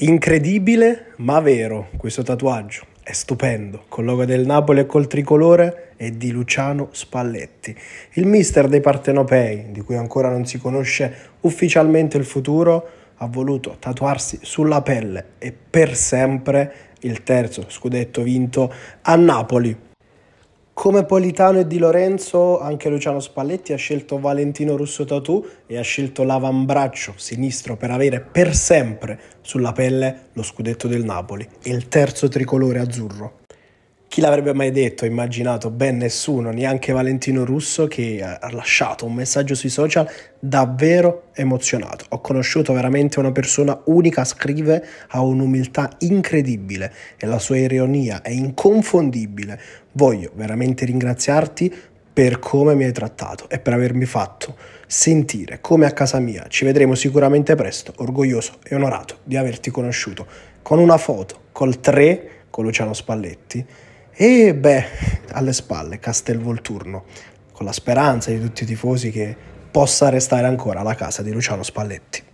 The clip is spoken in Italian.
Incredibile ma vero questo tatuaggio, è stupendo, col logo del Napoli e col tricolore è di Luciano Spalletti, il mister dei partenopei, di cui ancora non si conosce ufficialmente il futuro, ha voluto tatuarsi sulla pelle e per sempre il terzo scudetto vinto a Napoli come Politano e Di Lorenzo, anche Luciano Spalletti ha scelto Valentino Russo Tatù e ha scelto l'avambraccio sinistro per avere per sempre sulla pelle lo scudetto del Napoli e il terzo tricolore azzurro. Chi l'avrebbe mai detto, immaginato? Ben nessuno, neanche Valentino Russo che ha lasciato un messaggio sui social davvero emozionato. Ho conosciuto veramente una persona unica, scrive, ha un'umiltà incredibile e la sua ironia è inconfondibile. Voglio veramente ringraziarti per come mi hai trattato e per avermi fatto sentire come a casa mia. Ci vedremo sicuramente presto, orgoglioso e onorato di averti conosciuto. Con una foto col 3 con Luciano Spalletti e beh, alle spalle Castelvolturno, con la speranza di tutti i tifosi che possa restare ancora la casa di Luciano Spalletti.